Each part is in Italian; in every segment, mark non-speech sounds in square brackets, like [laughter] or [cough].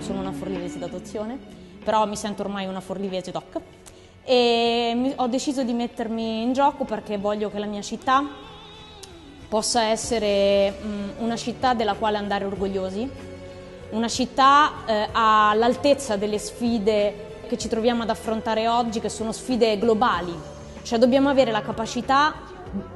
Sono una forlivese d'adozione, però mi sento ormai una forlivese doc e ho deciso di mettermi in gioco perché voglio che la mia città possa essere mm, una città della quale andare orgogliosi, una città eh, all'altezza delle sfide che ci troviamo ad affrontare oggi, che sono sfide globali, cioè dobbiamo avere la capacità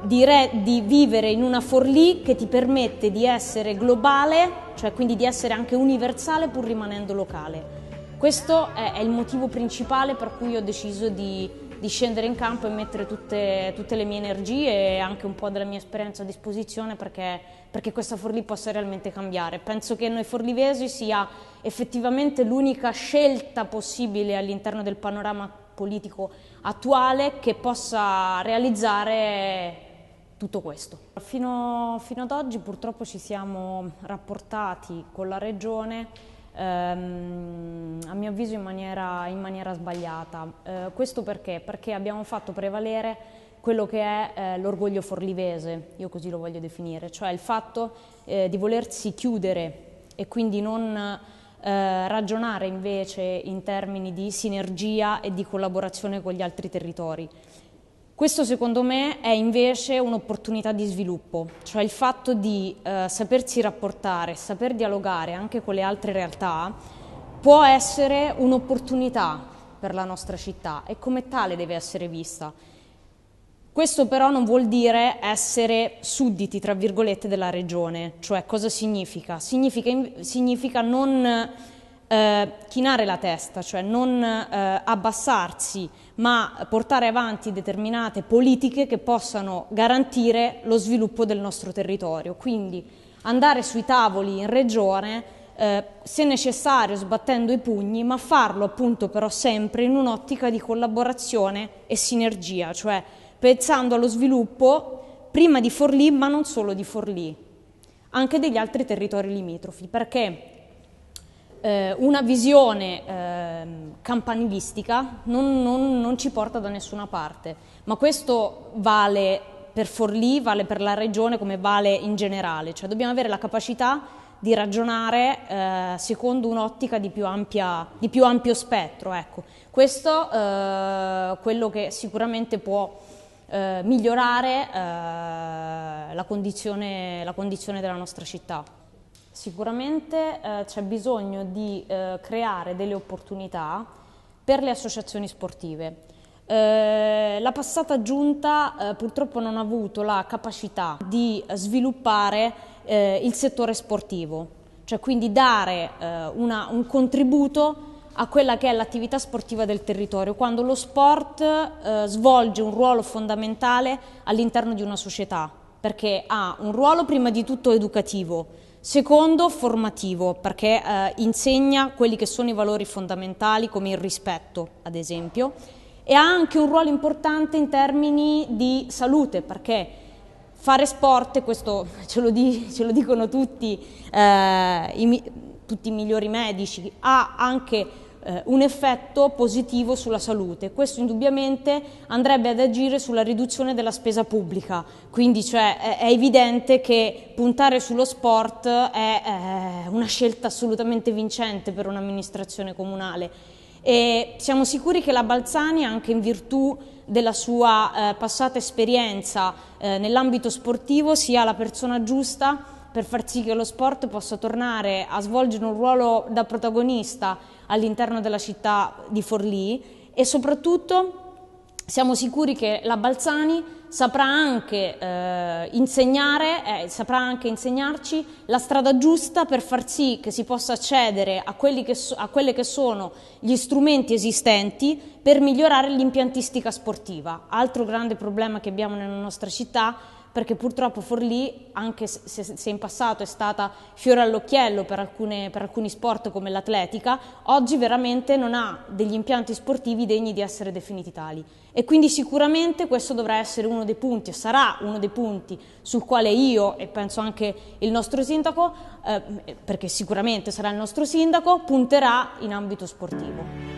di, re, di, vivere in una forlì che ti permette di essere globale, cioè quindi di essere anche universale pur rimanendo locale. Questo è, è il motivo principale per cui ho deciso di, di scendere in campo e mettere tutte, tutte, le mie energie e anche un po' della mia esperienza a disposizione perché, perché questa Forlì possa realmente cambiare. Penso che noi forlivesi sia effettivamente l'unica scelta possibile all'interno del panorama politico attuale che possa realizzare tutto questo. Fino, fino ad oggi purtroppo ci siamo rapportati con la Regione ehm, a mio avviso in maniera, in maniera sbagliata. Eh, questo perché? Perché abbiamo fatto prevalere quello che è eh, l'orgoglio forlivese, io così lo voglio definire, cioè il fatto eh, di volersi chiudere e quindi non eh, ragionare invece in termini di sinergia e di collaborazione con gli altri territori. Questo secondo me è invece un'opportunità di sviluppo, cioè il fatto di eh, sapersi rapportare, saper dialogare anche con le altre realtà può essere un'opportunità per la nostra città e come tale deve essere vista. Questo però non vuol dire essere sudditi, tra virgolette, della regione, cioè cosa significa? Significa, significa non eh, chinare la testa, cioè non eh, abbassarsi, ma portare avanti determinate politiche che possano garantire lo sviluppo del nostro territorio. Quindi andare sui tavoli in regione eh, se necessario sbattendo i pugni, ma farlo appunto però sempre in un'ottica di collaborazione e sinergia, cioè pensando allo sviluppo prima di Forlì, ma non solo di Forlì, anche degli altri territori limitrofi, perché eh, una visione eh, campanilistica non, non, non ci porta da nessuna parte, ma questo vale per Forlì, vale per la regione come vale in generale, cioè dobbiamo avere la capacità di ragionare eh, secondo un'ottica di, di, più ampio spettro. Ecco. Questo è eh, quello che sicuramente può eh, migliorare eh, la, condizione, la, condizione, della nostra città. Sicuramente eh, c'è bisogno di eh, creare delle opportunità per le associazioni sportive. Eh, la passata giunta eh, purtroppo non ha avuto la capacità di sviluppare il settore sportivo, cioè quindi dare una, un contributo a quella che è l'attività sportiva del territorio, quando lo sport eh, svolge un ruolo fondamentale all'interno di una società, perché ha un ruolo prima di tutto educativo, secondo formativo, perché eh, insegna quelli che sono i valori fondamentali come il rispetto, ad esempio, e ha anche un ruolo importante in termini di salute, perché fare sport, questo [laughs] ce lo, di, ce lo dicono tutti, eh, i, tutti i migliori medici, ha anche eh, un effetto positivo sulla salute. Questo indubbiamente andrebbe ad agire sulla riduzione della spesa pubblica, quindi cioè, è, evidente che puntare sullo sport è, è una scelta assolutamente vincente per un'amministrazione comunale. E siamo sicuri che la Balzani, anche in virtù della sua eh, passata esperienza eh, nell'ambito sportivo, sia la persona giusta per far sì che lo sport possa tornare a svolgere un ruolo da protagonista all'interno della città di Forlì e soprattutto siamo sicuri che la Balzani saprà anche, eh, insegnare, eh, saprà anche insegnarci la strada giusta per far sì che si possa accedere a, che so, a quelle che sono gli strumenti esistenti per migliorare l'impiantistica sportiva. Altro grande problema che abbiamo nella nostra città perché purtroppo Forlì, anche se, se in passato è stata fiore all'occhiello per, alcune, per alcuni sport come l'atletica, oggi veramente non ha degli impianti sportivi degni di essere definiti tali. E quindi sicuramente questo dovrà essere uno dei punti, o sarà uno dei punti sul quale io e penso anche il nostro sindaco, eh, perché sicuramente sarà il nostro sindaco, punterà in ambito sportivo.